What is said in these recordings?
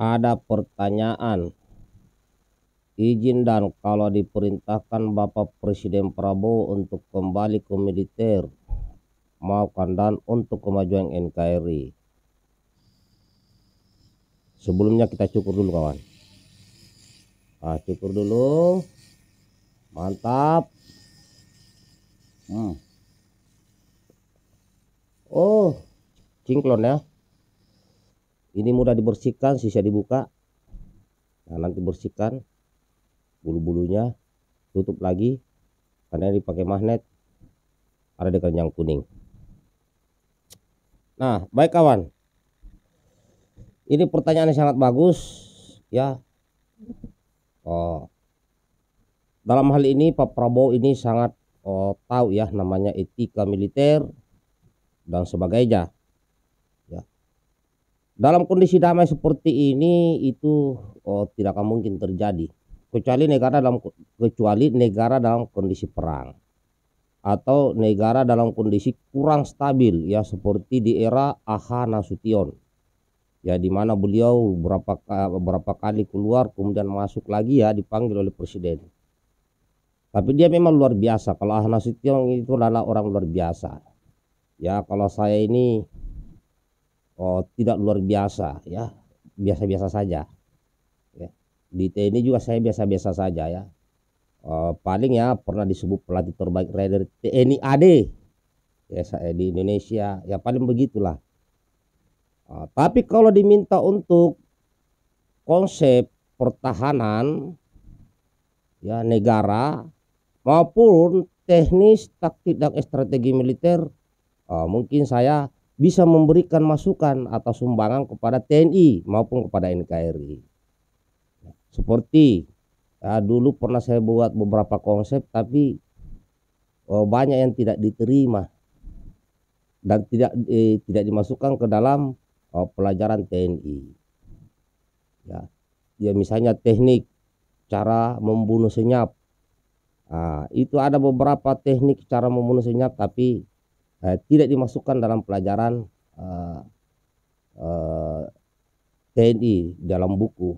ada pertanyaan. Izin dan kalau diperintahkan Bapak Presiden Prabowo untuk kembali ke militer, maukan dan untuk kemajuan NKRI. Sebelumnya kita cukur dulu kawan. Nah, cukur dulu. Mantap. Hmm. Oh, cingklon ya ini mudah dibersihkan sisa dibuka nah nanti bersihkan bulu-bulunya tutup lagi karena dipakai magnet ada dekat yang kuning nah baik kawan ini pertanyaannya sangat bagus ya oh dalam hal ini Pak Prabowo ini sangat oh, tahu ya namanya etika militer dan sebagainya dalam kondisi damai seperti ini itu oh, tidak akan mungkin terjadi kecuali negara dalam kecuali negara dalam kondisi perang atau negara dalam kondisi kurang stabil ya seperti di era Aha Nasution ya di mana beliau berapa berapa kali keluar kemudian masuk lagi ya dipanggil oleh presiden tapi dia memang luar biasa kalau Aha Nasution itu adalah orang luar biasa ya kalau saya ini oh, tidak luar biasa ya biasa-biasa saja ya. di TNI juga saya biasa-biasa saja ya oh, paling ya pernah disebut pelatih terbaik rider TNI AD ya saya di Indonesia ya paling begitulah oh, tapi kalau diminta untuk konsep pertahanan ya negara maupun teknis taktik dan strategi militer oh, mungkin saya bisa memberikan masukan atau sumbangan kepada TNI maupun kepada NKRI. Seperti ya, dulu pernah saya buat beberapa konsep tapi oh, banyak yang tidak diterima dan tidak eh, tidak dimasukkan ke dalam oh, pelajaran TNI. Ya, ya misalnya teknik cara membunuh senyap. Nah, itu ada beberapa teknik cara membunuh senyap tapi eh, tidak dimasukkan dalam pelajaran eh, eh, TNI dalam buku.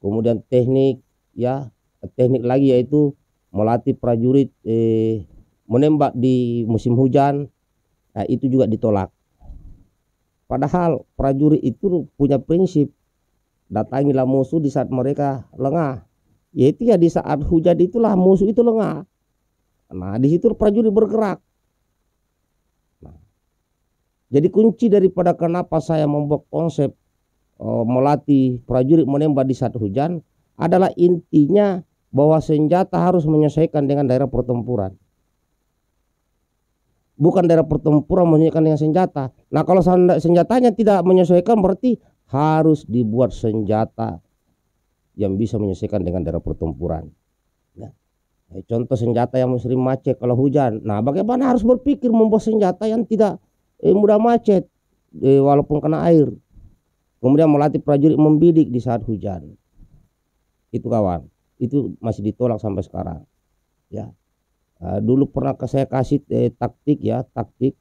Kemudian teknik ya teknik lagi yaitu melatih prajurit eh, menembak di musim hujan eh, itu juga ditolak. Padahal prajurit itu punya prinsip datangilah musuh di saat mereka lengah. Yaitu ya di saat hujan itulah musuh itu lengah. Nah di situ prajurit bergerak jadi kunci daripada kenapa saya membuat konsep uh, melatih prajurit menembak di saat hujan adalah intinya bahwa senjata harus menyesuaikan dengan daerah pertempuran. Bukan daerah pertempuran menyesuaikan dengan senjata. Nah kalau senjatanya tidak menyesuaikan berarti harus dibuat senjata yang bisa menyesuaikan dengan daerah pertempuran. Nah, contoh senjata yang sering macet kalau hujan. Nah bagaimana harus berpikir membuat senjata yang tidak eh, mudah macet eh, walaupun kena air. Kemudian melatih prajurit membidik di saat hujan. Itu kawan, itu masih ditolak sampai sekarang. Ya. Uh, dulu pernah saya kasih eh, taktik ya, taktik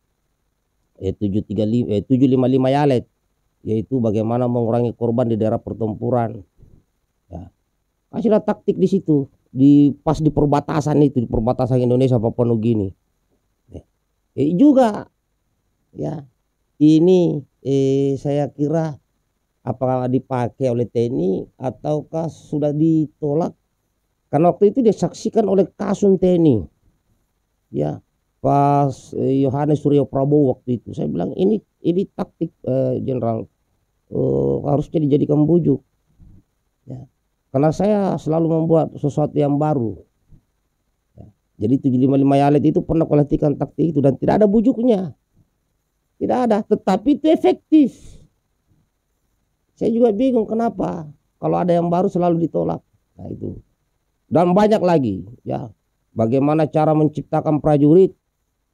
eh, 735 eh, 755 yalet yaitu bagaimana mengurangi korban di daerah pertempuran. Ya. Kasihlah taktik di situ di pas di perbatasan itu di perbatasan Indonesia Papua Nugini. Ya. Eh, juga ya ini eh, saya kira apakah dipakai oleh TNI ataukah sudah ditolak karena waktu itu disaksikan oleh Kasum TNI ya pas eh, Yohanes eh, Suryo Prabowo waktu itu saya bilang ini ini taktik eh, jenderal eh, eh, harusnya dijadikan bujuk ya karena saya selalu membuat sesuatu yang baru ya. jadi 755 Yalet itu pernah kolektikan taktik itu dan tidak ada bujuknya tidak ada, tetapi itu efektif. Saya juga bingung kenapa kalau ada yang baru selalu ditolak. Nah, itu. Dan banyak lagi ya. Bagaimana cara menciptakan prajurit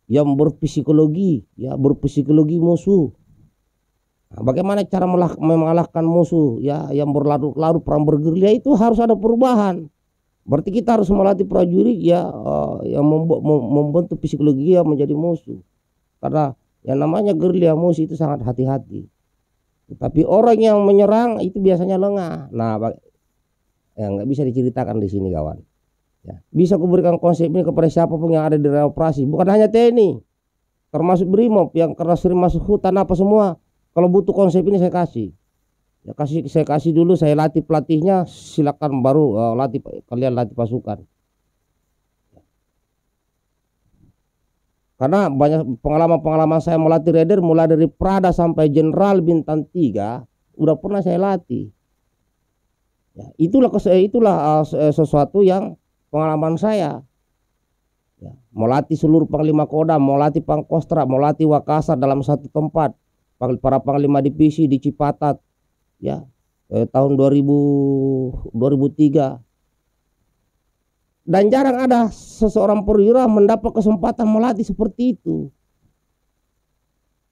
yang berpsikologi, ya, berpsikologi musuh. Nah, bagaimana cara mengalahkan musuh ya yang berlarut-larut perang bergerilya ya, itu harus ada perubahan. Berarti kita harus melatih prajurit ya uh, yang membentuk psikologi yang menjadi musuh. Karena yang namanya gerilya musuh itu sangat hati-hati. Tapi orang yang menyerang itu biasanya lengah. Nah, yang nggak bisa diceritakan di sini kawan. Ya. Bisa kuberikan konsep ini kepada siapa pun yang ada di operasi. Bukan hanya TNI, termasuk BRIMOB yang karena sering masuk hutan apa semua. Kalau butuh konsep ini saya kasih. Ya kasih saya kasih dulu saya latih pelatihnya silakan baru uh, latih kalian latih pasukan. Karena banyak pengalaman-pengalaman saya melatih rider mulai dari Prada sampai Jenderal Bintang 3 udah pernah saya latih. Ya, itulah itulah uh, sesuatu yang pengalaman saya. Ya, melatih seluruh panglima kodam, melatih pangkostra, melatih Wakasa dalam satu tempat. Para panglima divisi di Cipatat ya eh, tahun 2000 2003 dan jarang ada seseorang perwira mendapat kesempatan melatih seperti itu.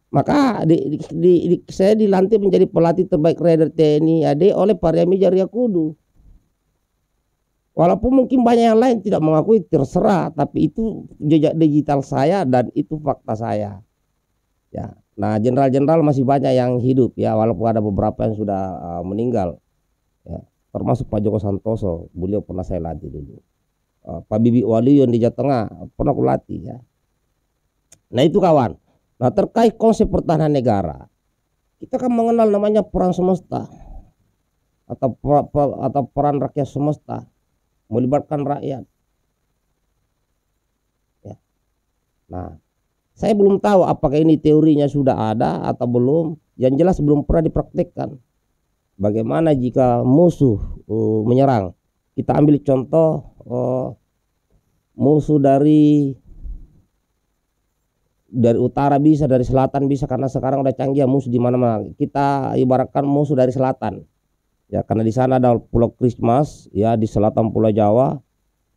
Maka di, di, di, saya dilantik menjadi pelatih terbaik Raider TNI AD oleh Pariami Jaria Kudu. Walaupun mungkin banyak yang lain tidak mengakui terserah, tapi itu jejak digital saya dan itu fakta saya. Ya. Nah, jenderal-jenderal masih banyak yang hidup ya, walaupun ada beberapa yang sudah uh, meninggal. Ya. Termasuk Pak Joko Santoso, beliau pernah saya latih dulu. Eh, Pak Bibi Waliyun di Jawa Tengah pernah kulatih ya. Nah itu kawan. Nah terkait konsep pertahanan negara, kita kan mengenal namanya perang semesta atau per, per, atau peran rakyat semesta melibatkan rakyat. Ya. Nah, saya belum tahu apakah ini teorinya sudah ada atau belum. Yang jelas belum pernah dipraktekkan. Bagaimana jika musuh uh, menyerang? Kita ambil contoh uh, musuh dari dari utara bisa, dari selatan bisa karena sekarang udah canggih ya musuh di mana-mana. Kita ibaratkan musuh dari selatan. Ya, karena di sana ada Pulau Christmas ya di selatan Pulau Jawa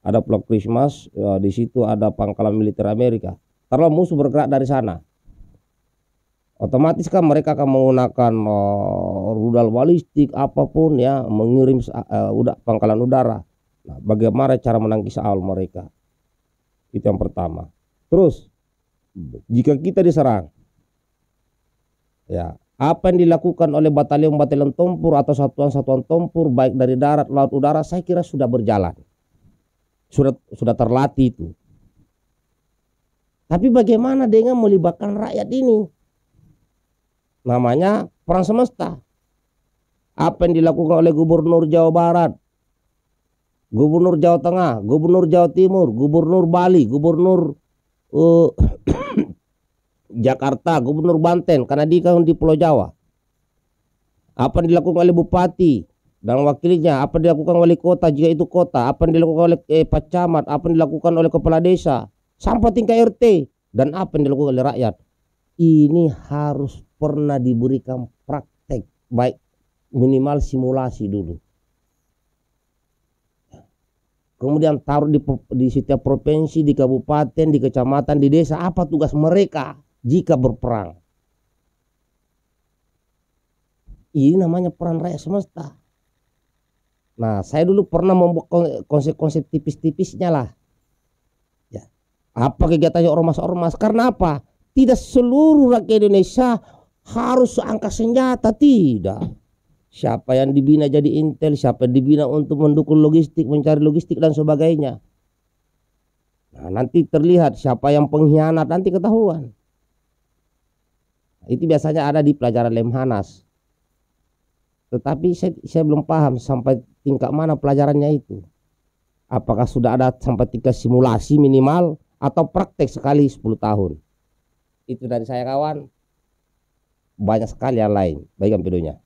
ada Pulau Christmas, ya, di situ ada pangkalan militer Amerika. Kalau musuh bergerak dari sana, otomatis kan mereka akan menggunakan uh, rudal balistik apapun ya, mengirim uh, udah pangkalan udara. Nah, bagaimana cara menangkis awal mereka? Itu yang pertama. Terus, jika kita diserang, ya apa yang dilakukan oleh batalion-batalion tempur atau satuan-satuan tempur baik dari darat, laut, udara, saya kira sudah berjalan, sudah sudah terlatih itu. Tapi bagaimana dengan melibatkan rakyat ini? Namanya perang semesta. Apa yang dilakukan oleh Gubernur Jawa Barat Gubernur Jawa Tengah, Gubernur Jawa Timur, Gubernur Bali, Gubernur uh, Jakarta, Gubernur Banten karena diikat kan di Pulau Jawa. Apa yang dilakukan oleh bupati dan wakilnya, apa yang dilakukan oleh kota jika itu kota, apa yang dilakukan oleh eh, pak camat, apa yang dilakukan oleh kepala desa, sampai tingkat RT dan apa yang dilakukan oleh rakyat. Ini harus pernah diberikan praktek baik minimal simulasi dulu kemudian taruh di, di setiap provinsi, di kabupaten, di kecamatan, di desa, apa tugas mereka jika berperang? Ini namanya peran rakyat semesta. Nah, saya dulu pernah membuat konsep-konsep tipis-tipisnya lah. Ya. Apa kegiatannya ormas-ormas? Karena apa? Tidak seluruh rakyat Indonesia harus angkat senjata, tidak Siapa yang dibina jadi intel, siapa yang dibina untuk mendukung logistik, mencari logistik dan sebagainya. Nah, nanti terlihat siapa yang pengkhianat, nanti ketahuan. Nah, itu biasanya ada di pelajaran Lemhanas. Tetapi saya, saya belum paham sampai tingkat mana pelajarannya itu. Apakah sudah ada sampai tingkat simulasi minimal atau praktek sekali 10 tahun. Itu dari saya kawan. Banyak sekali yang lain. Baikkan videonya.